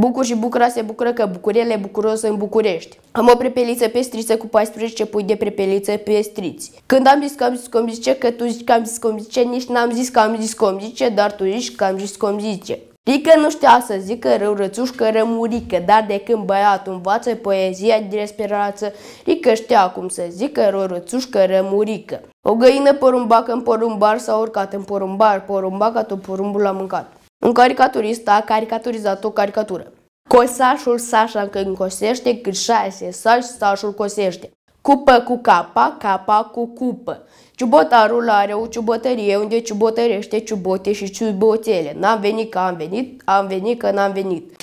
Bucur și bucura se bucură că bucurele bucuros în București. Am o prepeliță pestriță cu 14 pui de prepeliță pestriți. Când am zis că am zis că am zice, că tu zici că am zis că am zice, nici n-am zis că am zis că am zice, dar tu zici că am zis că am zice. Rică nu știa să zică rău rățușcă rămurică, dar de când băiatul învață poezia de speranță, Rică știa cum să zică rău rățușcă rămurică. O găină porumbacă în porumbar s-a urcat în porumbar, porumbaca tot porumbul l-a mâncat. Un caricaturist a caricaturizat o caricatură. Cosașul Sașa încă încosește, cât șase sași sașul cosește. Cupă cu capa, capa cu cupă. Ciubotarul are o ciubotărie unde ciubotărește ciubote și ciubotele. N-am venit că am venit, am venit că n-am venit.